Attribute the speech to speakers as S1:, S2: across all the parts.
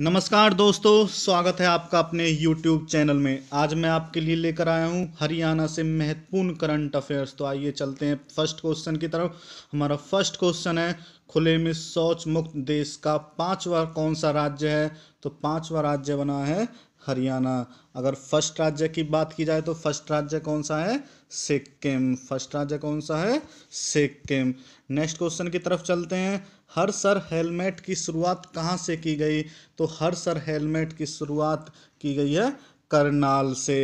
S1: नमस्कार दोस्तों स्वागत है आपका अपने YouTube चैनल में आज मैं आपके लिए लेकर आया हूं हरियाणा से महत्वपूर्ण करंट अफेयर्स तो आइए चलते हैं फर्स्ट क्वेश्चन की तरफ हमारा फर्स्ट क्वेश्चन है खुले में शौच मुक्त देश का पांचवा कौन सा राज्य है तो पांचवा राज्य बना है हरियाणा अगर फर्स्ट राज्य की बात की जाए तो फर्स्ट राज्य कौन सा है सिक्किम फर्स्ट राज्य कौन सा है सिक्किम नेक्स्ट क्वेश्चन की तरफ चलते हैं हर सर हेलमेट की शुरुआत कहाँ से की गई तो हर सर हेलमेट की शुरुआत की गई है करनाल से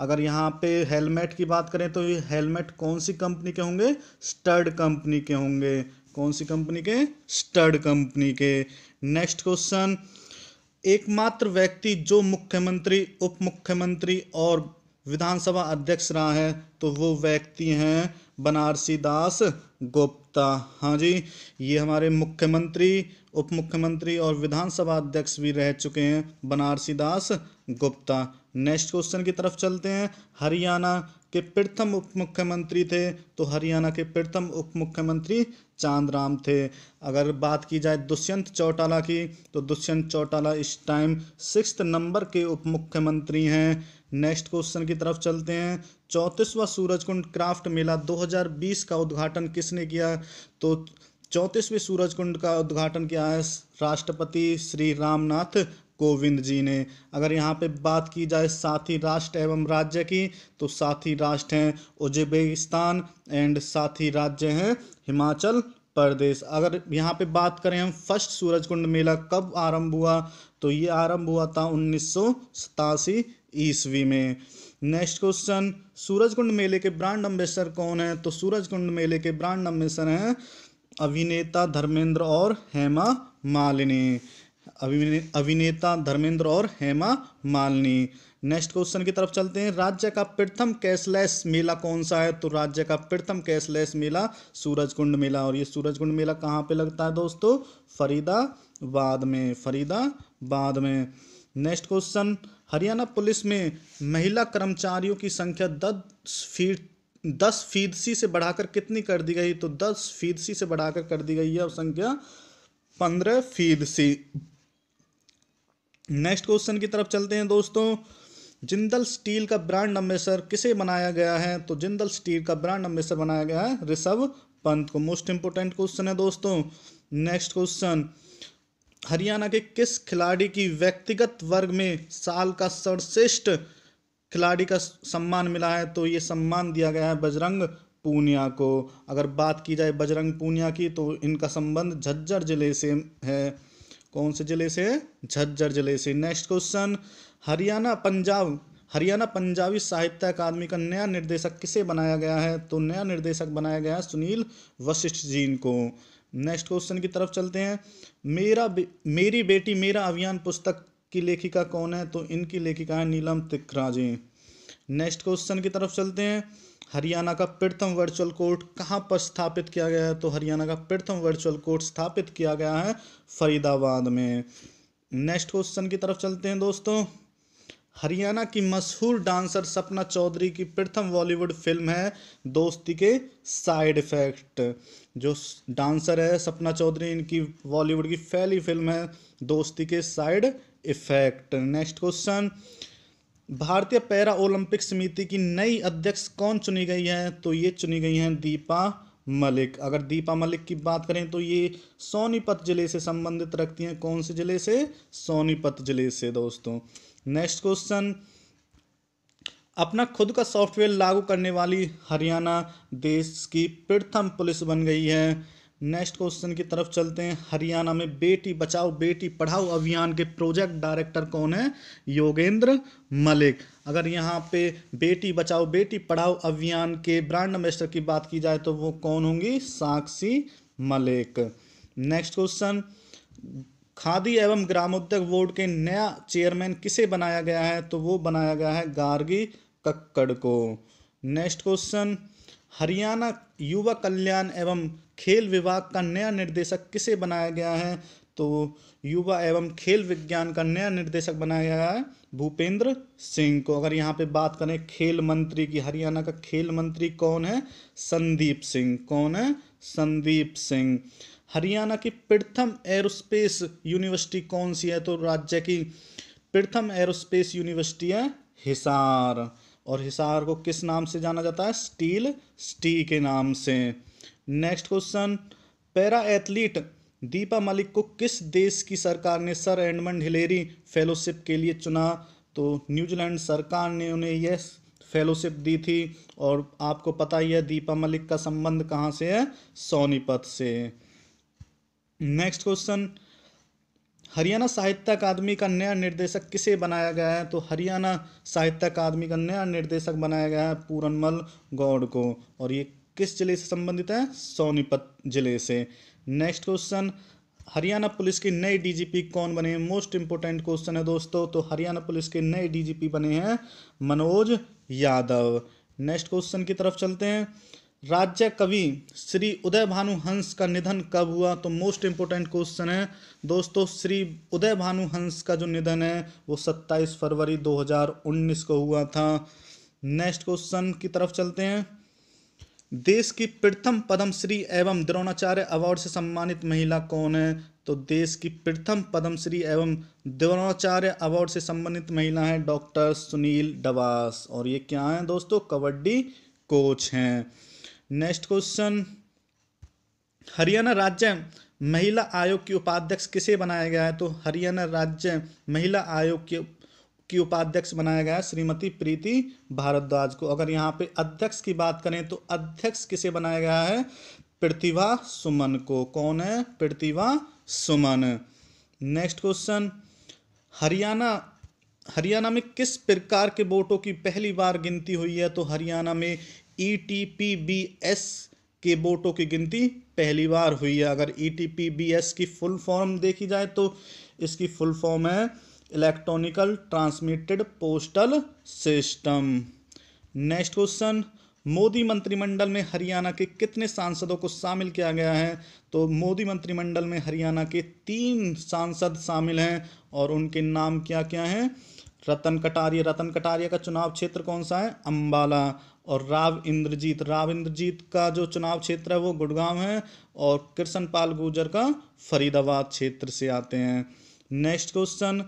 S1: अगर यहाँ पे हेलमेट की बात करें तो ये हेलमेट कौन सी कंपनी के होंगे स्टर्ड कंपनी के होंगे कौन सी कंपनी के स्टर्ड कंपनी के नेक्स्ट क्वेश्चन एकमात्र व्यक्ति जो मुख्यमंत्री उप मुख्यमंत्री और विधानसभा अध्यक्ष रहा है तो वो व्यक्ति हैं बनारसी दास गुप्ता हाँ जी ये हमारे मुख्यमंत्री उप मुख्यमंत्री और विधानसभा अध्यक्ष भी रह चुके हैं बनारसी दास गुप्ता नेक्स्ट क्वेश्चन की तरफ चलते हैं हरियाणा के प्रथम उप मुख्यमंत्री थे तो हरियाणा के प्रथम उप मुख्यमंत्री चांद राम थे अगर बात की जाए दुष्यंत चौटाला की तो दुष्यंत चौटाला इस टाइम सिक्स नंबर के उप मुख्यमंत्री हैं नेक्स्ट क्वेश्चन की तरफ चलते हैं चौंतीसवां सूरजकुंड क्राफ्ट मेला 2020 का उद्घाटन किसने किया तो चौंतीसवें सूरजकुंड का उद्घाटन किया है राष्ट्रपति श्री रामनाथ कोविंद जी ने अगर यहाँ पे बात की जाए साथी राष्ट्र एवं राज्य की तो साथी राष्ट्र हैं उज्बेकिस्तान एंड साथी राज्य हैं हिमाचल प्रदेश अगर यहाँ पे बात करें हम फर्स्ट सूरज कुंड मेला कब आरंभ हुआ तो ये आरंभ हुआ था उन्नीस ईस्वी में नेक्स्ट क्वेश्चन सूरज कुंड मेले के ब्रांड अम्बेसर कौन है तो सूरज कुंड मेले के ब्रांड अम्बेसर हैं अभिनेता धर्मेंद्र और हेमा मालिनी अभिनेता धर्मेंद्र और हेमा मालिनी नेक्स्ट क्वेश्चन की तरफ चलते हैं राज्य का प्रथम कैशलेस मेला कौन सा है तो राज्य का प्रथम कैशलेस मेला सूरजकुंड मेला और ये सूरजकुंड मेला कहाँ पे लगता है दोस्तों फरीदाबाद में फरीदाबाद में नेक्स्ट क्वेश्चन हरियाणा पुलिस में महिला कर्मचारियों की संख्या दस फीट दस फीसदी से बढ़ाकर कितनी कर दी गई तो दस फीसदी से बढ़ाकर कर दी गई है और संख्या पंद्रह फीसदी नेक्स्ट क्वेश्चन की तरफ चलते हैं दोस्तों जिंदल स्टील का ब्रांड अम्बेसर किसे बनाया गया है तो जिंदल स्टील का ब्रांड अम्बेसर बनाया गया है ऋषभ पंत को मोस्ट इंपोर्टेंट क्वेश्चन है दोस्तों नेक्स्ट क्वेश्चन हरियाणा के किस खिलाड़ी की व्यक्तिगत वर्ग में साल का सर्वश्रेष्ठ खिलाड़ी का सम्मान मिला है तो ये सम्मान दिया गया है बजरंग पूनिया को अगर बात की जाए बजरंग पूनिया की तो इनका संबंध झज्जर जिले से है कौन से जिले से झज्जर जिले से नेक्स्ट क्वेश्चन हरियाणा पंजाब हरियाणा पंजाबी साहित्य अकादमी का नया निर्देशक किसे बनाया गया है तो नया निर्देशक बनाया गया है सुनील वशिष्ठ जी को नेक्स्ट क्वेश्चन की तरफ चलते हैं मेरा बे, मेरी बेटी मेरा अभियान पुस्तक की लेखिका कौन है तो इनकी लेखिका है नीलम तिखरा जी नेक्स्ट क्वेश्चन की तरफ चलते हैं हरियाणा का प्रथम वर्चुअल कोर्ट कहाँ पर स्थापित किया गया है तो हरियाणा का प्रथम वर्चुअल कोर्ट स्थापित किया गया है फरीदाबाद में नेक्स्ट क्वेश्चन की तरफ चलते हैं दोस्तों हरियाणा की मशहूर डांसर सपना चौधरी की प्रथम बॉलीवुड फिल्म है दोस्ती के साइड इफेक्ट जो डांसर है सपना चौधरी इनकी बॉलीवुड की पहली फिल्म है दोस्ती के साइड इफेक्ट नेक्स्ट क्वेश्चन भारतीय पैरा ओलंपिक समिति की नई अध्यक्ष कौन चुनी गई है तो ये चुनी गई हैं दीपा मलिक अगर दीपा मलिक की बात करें तो ये सोनीपत ज़िले से संबंधित रखती हैं कौन से ज़िले से सोनीपत ज़िले से दोस्तों नेक्स्ट क्वेश्चन अपना खुद का सॉफ्टवेयर लागू करने वाली हरियाणा देश की प्रथम पुलिस बन गई है नेक्स्ट क्वेश्चन की तरफ चलते हैं हरियाणा में बेटी बचाओ बेटी पढ़ाओ अभियान के प्रोजेक्ट डायरेक्टर कौन है योगेंद्र मलिक अगर यहाँ पे बेटी बचाओ बेटी पढ़ाओ अभियान के ब्रांड एम्बेसडर की बात की जाए तो वो कौन होंगी साक्षी मलिक नेक्स्ट क्वेश्चन खादी एवं ग्रामोद्योग बोर्ड के नया चेयरमैन किसे बनाया गया है तो वो बनाया गया है गार्गी कक्कड़ को नेक्स्ट क्वेश्चन हरियाणा युवा कल्याण एवं खेल विभाग का नया निर्देशक किसे बनाया गया है तो युवा एवं खेल विज्ञान का नया निर्देशक बनाया गया है भूपेंद्र सिंह को अगर यहाँ पे बात करें खेल मंत्री की हरियाणा का खेल मंत्री कौन है संदीप सिंह कौन है संदीप सिंह हरियाणा की प्रथम एरोस्पेस यूनिवर्सिटी कौन सी है तो राज्य की प्रथम एरोस्पेस यूनिवर्सिटी है हिसार और हिसार को किस नाम से जाना जाता है स्टील स्टी के नाम से next question para athlete Deepa Malik को किस देश की सरकार ने सर एडमंड हिलेरी फेलोशिप के लिए चुना तो न्यूजीलैंड सरकार ने उन्हें यह फेलोशिप दी थी और आपको पता ही है दीपा मलिक का संबंध कहाँ से है सोनीपत से नेक्स्ट क्वेश्चन हरियाणा साहित्य अकादमी का नया निर्देशक किसे बनाया गया है तो हरियाणा साहित्य अकादमी का नया निर्देशक बनाया गया है पूरनमल गौड़ को और ये किस जिले से संबंधित है सोनीपत जिले से नेक्स्ट क्वेश्चन हरियाणा पुलिस के नए डीजीपी कौन बने हैं मोस्ट इंपोर्टेंट क्वेश्चन है दोस्तों तो हरियाणा पुलिस के नए डीजीपी बने हैं मनोज यादव नेक्स्ट क्वेश्चन की तरफ चलते हैं राज्य कवि श्री उदय भानु हंस का निधन कब हुआ तो मोस्ट इम्पोर्टेंट क्वेश्चन है दोस्तों श्री उदय भानु हंस का जो निधन है वो 27 फरवरी 2019 को हुआ था नेक्स्ट क्वेश्चन की तरफ चलते हैं देश की प्रथम पद्मश्री एवं द्रोणाचार्य अवार्ड से सम्मानित महिला कौन है तो देश की प्रथम पद्मश्री एवं द्रोणाचार्य अवार्ड से सम्मानित महिला है डॉक्टर सुनील डवास और ये क्या है दोस्तों कबड्डी कोच हैं नेक्स्ट क्वेश्चन हरियाणा राज्य महिला आयोग की उपाध्यक्ष किसे बनाया गया है तो हरियाणा राज्य महिला आयोग के की उपाध्यक्ष बनाया गया श्रीमती प्रीति भारद्वाज को अगर यहाँ पे अध्यक्ष की बात करें तो अध्यक्ष किसे बनाया गया है प्रतिभा सुमन को कौन है प्रतिभा सुमन नेक्स्ट क्वेश्चन हरियाणा हरियाणा में किस प्रकार के वोटों की पहली बार गिनती हुई है तो हरियाणा में E T P B S के वोटों की गिनती पहली बार हुई है अगर E T P B S की फुल फॉर्म देखी जाए तो इसकी फुल फॉर्म है electronical transmitted postal system next question Modi मंत्रिमंडल में हरियाणा के कितने सांसदों को शामिल किया गया है तो मोदी मंत्रिमंडल में हरियाणा के तीन सांसद शामिल हैं और उनके नाम क्या क्या हैं रतन कटारिया रतन कटारिया का चुनाव क्षेत्र कौन सा है अम्बाला और राव इंद्रजीत राव इंद्रजीत का जो चुनाव क्षेत्र है वो गुड़गांव है और कृष्ण पाल गुर्जर का फरीदाबाद क्षेत्र से आते हैं नेक्स्ट क्वेश्चन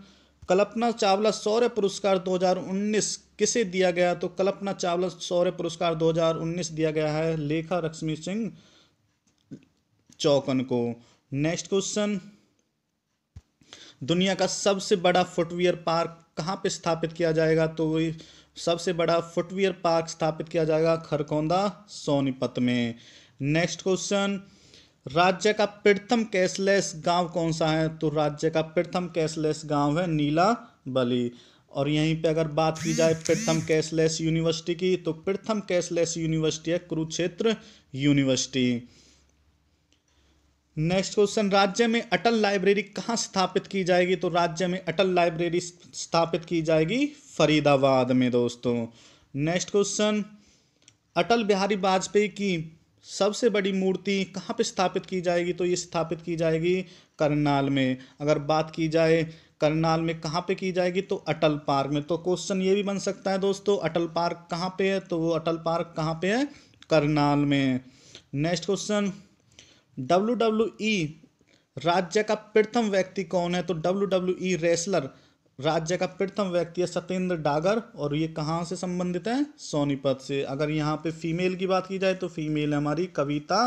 S1: कल्पना चावला शौर्य पुरस्कार 2019 किसे दिया गया तो कल्पना चावला शौर्य पुरस्कार 2019 दिया गया है लेखा लक्ष्मी सिंह चौकन को नेक्स्ट क्वेश्चन दुनिया का सबसे बड़ा फुटवियर पार्क कहाँ पे स्थापित किया जाएगा तो सबसे बड़ा फुटवियर पार्क स्थापित किया जाएगा खरगोंदा सोनीपत में नेक्स्ट क्वेश्चन राज्य का प्रथम कैशलेस गांव कौन सा है तो राज्य का प्रथम कैशलेस गांव है नीला बली और यहीं पे अगर बात की जाए प्रथम कैशलेस यूनिवर्सिटी की तो प्रथम कैशलेस यूनिवर्सिटी है कुरुक्षेत्र यूनिवर्सिटी नेक्स्ट क्वेश्चन राज्य में अटल लाइब्रेरी कहाँ स्थापित की जाएगी तो राज्य में अटल लाइब्रेरी स्थापित की जाएगी फरीदाबाद में दोस्तों नेक्स्ट क्वेश्चन अटल बिहारी वाजपेयी की सबसे बड़ी मूर्ति कहाँ पे स्थापित की जाएगी तो ये स्थापित की जाएगी करनाल में अगर बात की जाए करनाल में कहाँ पे की जाएगी तो अटल पार्क में तो क्वेश्चन ये भी बन सकता है दोस्तों अटल पार्क कहाँ पे है तो वो अटल पार्क कहाँ पे है करनाल में next question W W E राज्य का प्रथम व्यक्ति कौन है तो डब्ल्यू डब्ल्यू ई रेसलर राज्य का प्रथम व्यक्ति है सत्येंद्र डागर और ये कहाँ से संबंधित है सोनीपत से अगर यहाँ पे फीमेल की बात की जाए तो फीमेल है हमारी कविता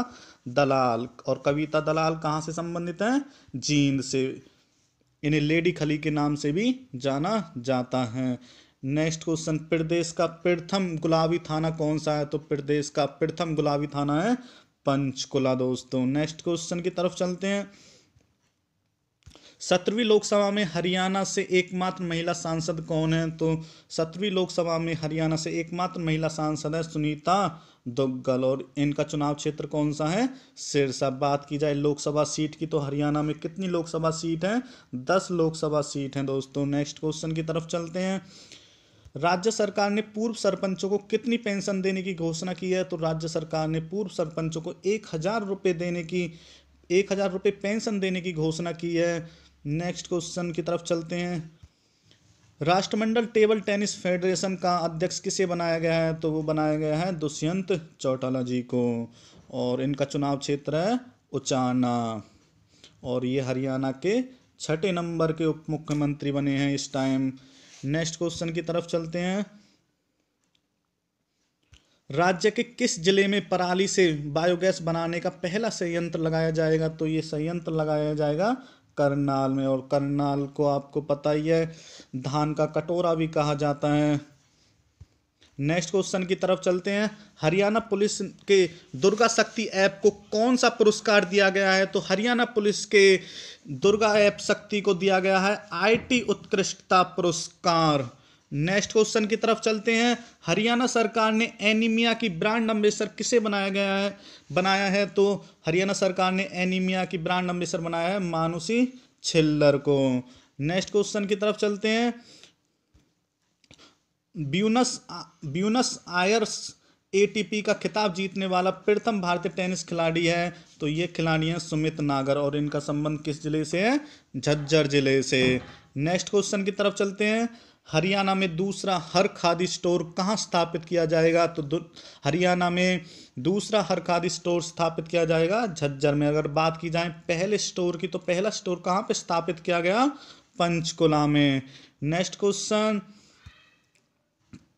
S1: दलाल और कविता दलाल कहाँ से संबंधित है जींद से इन्हें लेडी खली के नाम से भी जाना जाता है नेक्स्ट क्वेश्चन प्रदेश का प्रथम गुलाबी थाना कौन सा है तो प्रदेश का प्रथम गुलाबी थाना है पंचकुला दोस्तों नेक्स्ट क्वेश्चन की तरफ चलते हैं सत्रहवीं लोकसभा में हरियाणा से एकमात्र महिला सांसद कौन है तो सत्रहवीं लोकसभा में हरियाणा से एकमात्र महिला सांसद है सुनीता दुग्गल और इनका चुनाव क्षेत्र कौन सा है सिरसा बात की जाए लोकसभा सीट की तो हरियाणा में कितनी लोकसभा सीट है दस लोकसभा सीट है दोस्तों नेक्स्ट क्वेश्चन की तरफ चलते हैं राज्य सरकार ने पूर्व सरपंचों को कितनी पेंशन देने की घोषणा की है तो राज्य सरकार ने पूर्व सरपंचों को एक हज़ार रुपये देने की एक हज़ार रुपये पेंशन देने की घोषणा की है नेक्स्ट क्वेश्चन की तरफ चलते हैं राष्ट्रमंडल टेबल टेनिस फेडरेशन का अध्यक्ष किसे बनाया गया है तो वो बनाया गया है दुष्यंत चौटाला जी को और इनका चुनाव क्षेत्र है उचाना और ये हरियाणा के छठे नंबर के उप मुख्यमंत्री बने हैं इस टाइम नेक्स्ट क्वेश्चन की तरफ चलते हैं राज्य के किस जिले में पराली से बायोगैस बनाने का पहला संयंत्र लगाया जाएगा तो ये संयंत्र लगाया जाएगा करनाल में और करनाल को आपको पता ही है धान का कटोरा भी कहा जाता है नेक्स्ट क्वेश्चन की तरफ चलते हैं हरियाणा पुलिस के दुर्गा शक्ति ऐप को कौन सा पुरस्कार दिया गया है तो हरियाणा पुलिस के दुर्गा ऐप शक्ति को दिया गया है आईटी उत्कृष्टता पुरस्कार नेक्स्ट क्वेश्चन की तरफ चलते हैं हरियाणा सरकार ने एनीमिया की ब्रांड अम्बेसर किसे बनाया गया है बनाया है तो हरियाणा सरकार ने एनीमिया की ब्रांड अम्बेसर बनाया है मानुषी छिल्लर को नेक्स्ट क्वेश्चन की तरफ चलते हैं ब्यूनस ब्यूनस आयर्स एटीपी का खिताब जीतने वाला प्रथम भारतीय टेनिस खिलाड़ी है तो ये खिलाड़ी हैं सुमित नागर और इनका संबंध किस जिले से है झज्जर जिले से नेक्स्ट क्वेश्चन की तरफ चलते हैं हरियाणा में दूसरा हर खादी स्टोर कहाँ स्थापित किया जाएगा तो हरियाणा में दूसरा हर खादी स्टोर स्थापित किया जाएगा झज्जर में अगर बात की जाए पहले स्टोर की तो पहला स्टोर कहाँ पर स्थापित किया गया पंचकुला में नेक्स्ट क्वेश्चन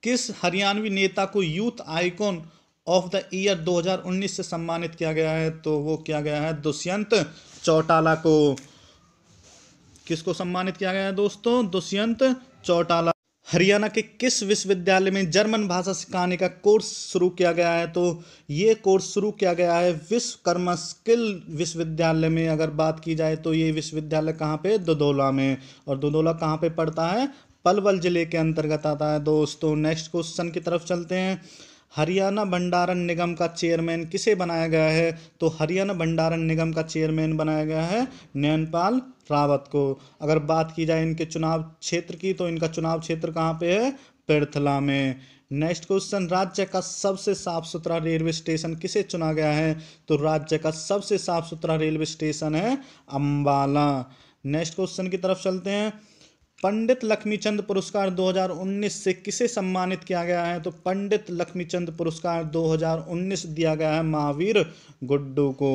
S1: किस हरियाणवी नेता को youth icon of the year 2019 से सम्मानित किया गया है तो वो किया गया है दुष्यंत चौटाला को किसको सम्मानित किया गया है दोस्तों दुष्यंत चौटाला हरियाणा के किस विश्वविद्यालय में जर्मन भाषा सिखाने का कोर्स शुरू किया गया है तो ये कोर्स शुरू किया गया है विश्वकर्मा स्किल विश्वविद्यालय में अगर बात की जाए तो ये विश्वविद्यालय कहाँ पे दुदोला में और दुदोला कहाँ पे पड़ता है पलवल ज़िले के अंतर्गत आता है दोस्तों नेक्स्ट क्वेश्चन की तरफ चलते हैं हरियाणा भंडारण निगम का चेयरमैन किसे बनाया गया है तो हरियाणा भंडारण निगम का चेयरमैन बनाया गया है नयनपाल रावत को अगर बात की जाए इनके चुनाव क्षेत्र की तो इनका चुनाव क्षेत्र कहाँ पे है पेड़थला में नेक्स्ट क्वेश्चन राज्य का सबसे साफ सुथरा रेलवे स्टेशन किसे चुना गया है तो राज्य का सबसे साफ सुथरा रेलवे स्टेशन है अम्बाला नेक्स्ट क्वेश्चन की तरफ चलते हैं पंडित लक्ष्मीचंद पुरस्कार 2019 से किसे सम्मानित किया गया है तो पंडित लक्ष्मीचंद पुरस्कार 2019 दिया गया है महावीर गुड्डू को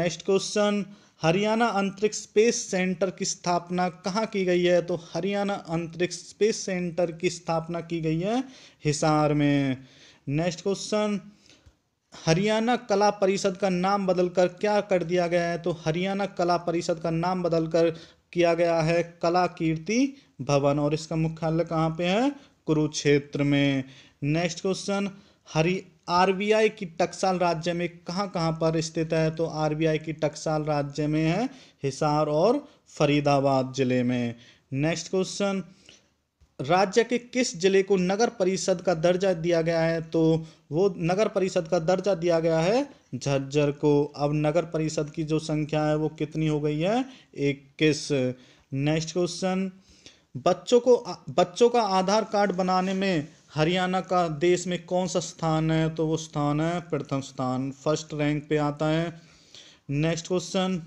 S1: नेक्स्ट क्वेश्चन हरियाणा अंतरिक्ष स्पेस सेंटर की स्थापना कहाँ की गई है तो हरियाणा अंतरिक्ष स्पेस सेंटर की स्थापना की गई है हिसार में नेक्स्ट क्वेश्चन हरियाणा कला परिषद का नाम बदलकर क्या कर दिया गया है तो हरियाणा कला परिषद का नाम बदलकर किया गया है कला कीर्ति भवन और इसका मुख्यालय कहाँ पे है कुरुक्षेत्र में नेक्स्ट क्वेश्चन हरी आरबीआई की टक्साल राज्य में कहाँ कहाँ पर स्थित है तो आरबीआई की टक्साल राज्य में है हिसार और फरीदाबाद जिले में नेक्स्ट क्वेश्चन राज्य के किस जिले को नगर परिषद का दर्जा दिया गया है तो वो नगर परिषद का दर्जा दिया गया है झज्जर को अब नगर परिषद की जो संख्या है वो कितनी हो गई है इक्कीस नेक्स्ट क्वेश्चन बच्चों को बच्चों का आधार कार्ड बनाने में हरियाणा का देश में कौन सा स्थान है तो वो स्थान है प्रथम स्थान फर्स्ट रैंक पे आता है नेक्स्ट क्वेश्चन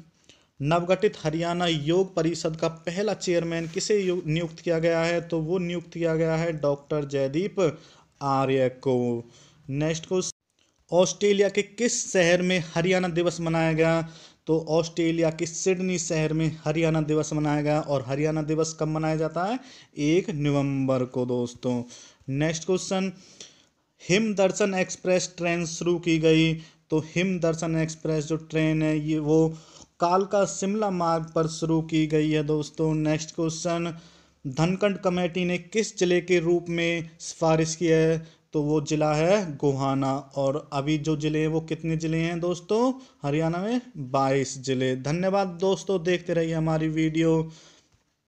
S1: नवगठित हरियाणा योग परिषद का पहला चेयरमैन किसे नियुक्त किया गया है तो वो नियुक्त किया गया है डॉक्टर जयदीप आर्य को नेक्स्ट क्वेश्चन ऑस्ट्रेलिया के किस शहर में हरियाणा दिवस मनाया गया तो ऑस्ट्रेलिया के सिडनी शहर में हरियाणा दिवस मनाया गया और हरियाणा दिवस कब मनाया जाता है एक नवंबर को दोस्तों next question Him Darshan express train शुरू की गई तो हिम दर्शन एक्सप्रेस जो ट्रेन है ये वो कालका शिमला मार्ग पर शुरू की गई है दोस्तों नेक्स्ट क्वेश्चन धनखंड कमेटी ने किस जिले के रूप में सिफारिश की है तो वो ज़िला है गोहाना और अभी जो ज़िले हैं वो कितने ज़िले हैं दोस्तों हरियाणा में बाईस ज़िले धन्यवाद दोस्तों देखते रहिए हमारी वीडियो